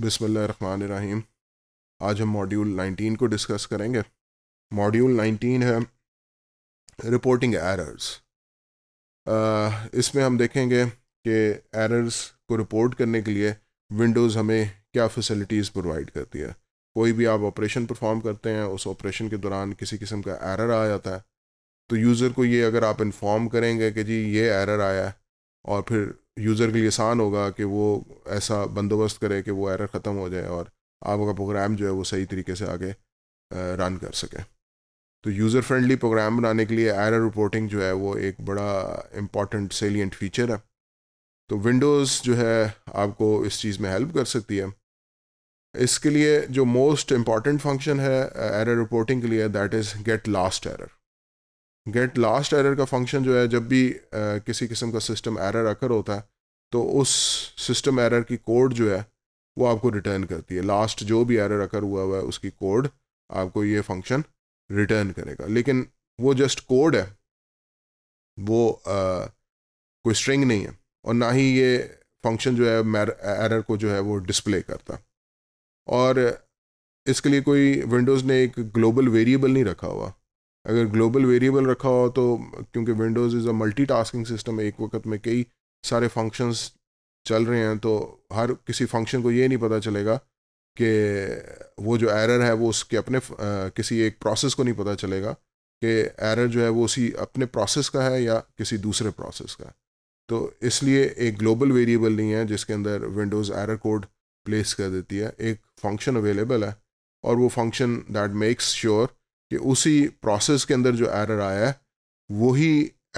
रहीम आज हम मॉड्यूल 19 को डिस्कस करेंगे मॉड्यूल 19 है रिपोर्टिंग एरर्स इसमें हम देखेंगे कि एरर्स को रिपोर्ट करने के लिए विंडोज़ हमें क्या फैसिलिटीज़ प्रोवाइड करती है कोई भी आप ऑपरेशन परफॉर्म करते हैं उस ऑपरेशन के दौरान किसी किस्म का एरर आ जाता है तो यूज़र को ये अगर आप इन्फॉर्म करेंगे कि जी ये एरर आया है और फिर यूज़र के लिए आसान होगा कि वो ऐसा बंदोबस्त करे कि वो एरर ख़त्म हो जाए और आपका प्रोग्राम जो है वो सही तरीके से आगे रन कर सके तो यूज़र फ्रेंडली प्रोग्राम बनाने के लिए एरर रिपोर्टिंग जो है वो एक बड़ा इम्पॉर्टेंट सेलियंट फीचर है तो विंडोज़ जो है आपको इस चीज़ में हेल्प कर सकती है इसके लिए जो मोस्ट इम्पॉर्टेंट फंक्शन है एरर रिपोर्टिंग के लिए that is get last error get last error का फंक्शन जो है जब भी आ, किसी किस्म का सिस्टम एरर आकर होता है तो उस सिस्टम एरर की कोड जो है वो आपको रिटर्न करती है लास्ट जो भी एरर आकर हुआ हुआ है उसकी कोड आपको ये फंक्शन रिटर्न करेगा लेकिन वो जस्ट कोड है वो आ, कोई स्ट्रिंग नहीं है और ना ही ये फंक्शन जो है एरर को जो है वो डिस्प्ले करता और इसके लिए कोई विंडोज़ ने एक ग्लोबल वेरिएबल नहीं रखा हुआ अगर ग्लोबल वेरिएबल रखा हो तो क्योंकि Windows is a multi tasking system एक वक्त में कई सारे फंक्शंस चल रहे हैं तो हर किसी फंक्शन को ये नहीं पता चलेगा कि वो जो एरर है वो उसके अपने आ, किसी एक प्रोसेस को नहीं पता चलेगा कि एरर जो है वो उसी अपने प्रोसेस का है या किसी दूसरे प्रोसेस का है तो इसलिए एक ग्लोबल वेरिएबल नहीं है जिसके अंदर विंडोज़ एरर कोड प्लेस कर देती है एक फंक्शन अवेलेबल है और वो फंक्शन दैट मेक्स श्योर कि उसी प्रोसेस के अंदर जो एरर आया है वही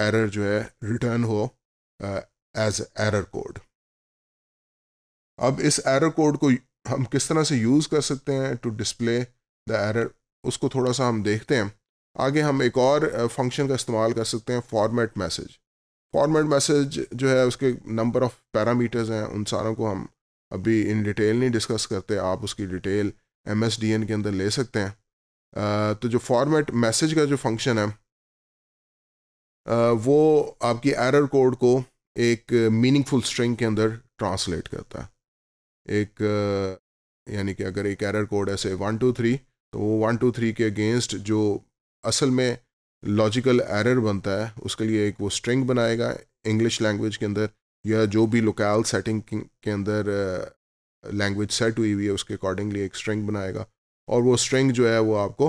एरर जो है रिटर्न हो एज एरर कोड अब इस एरर कोड को हम किस तरह से यूज़ कर सकते हैं टू डिस्प्ले द एरर उसको थोड़ा सा हम देखते हैं आगे हम एक और फंक्शन uh, का इस्तेमाल कर सकते हैं फॉर्मेट मैसेज फॉर्मेट मैसेज जो है उसके नंबर ऑफ पैरामीटर्स हैं उन सारों को हम अभी इन डिटेल नहीं डिस्कस करते आप उसकी डिटेल एम के अंदर ले सकते हैं तो जो फॉर्मेट मैसेज का जो फंक्शन है वो आपकी एरर कोड को एक मीनिंगफुल स्ट्रिंग के अंदर ट्रांसलेट करता है एक यानी कि अगर एक एरर कोड ऐसे वन टू थ्री तो वो वन टू थ्री के अगेंस्ट जो असल में लॉजिकल एरर बनता है उसके लिए एक वो स्ट्रिंग बनाएगा इंग्लिश लैंग्वेज के अंदर या जो भी लोकल सेटिंग के अंदर लैंग्वेज सेट हुई हुई है उसके अकॉर्डिंगली एक स्ट्रिंग बनाएगा और वो स्ट्रिंग जो है वो आपको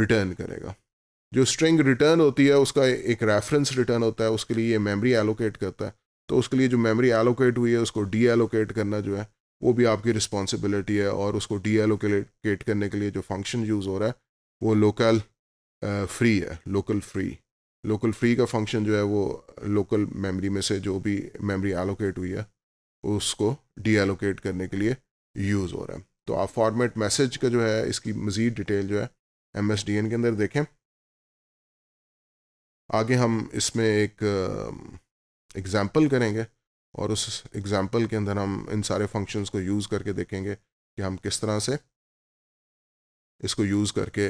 रिटर्न करेगा जो स्ट्रिंग रिटर्न होती है उसका एक रेफरेंस रिटर्न होता है उसके लिए ये मेमोरी एलोकेट करता है तो उसके लिए जो मेमोरी एलोकेट हुई है उसको डी एलोकेट करना जो है वो भी आपकी रिस्पॉन्सिबिलिटी है और उसको डी एलोकेट करने के लिए जो फंक्शन यूज़ हो रहा है वो लोकल फ्री है लोकल फ्री लोकल फ्री का फंक्शन जो है वो लोकल मेमोरी में से जो भी मेमोरी एलोकेट हुई है उसको डी एलोकेट करने के लिए यूज़ हो रहा है तो आप फॉर्मेट मैसेज का जो है इसकी मज़ीद डिटेल जो है एम एस डी एन के अंदर देखें आगे हम इसमें एक एग्ज़ाम्पल करेंगे और उस एग्ज़ाम्पल के अंदर हम इन सारे फंक्शंस को यूज़ करके देखेंगे कि हम किस तरह से इसको यूज़ करके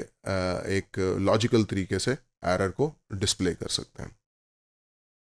एक लॉजिकल तरीके से एरर को डिस्प्ले कर सकते हैं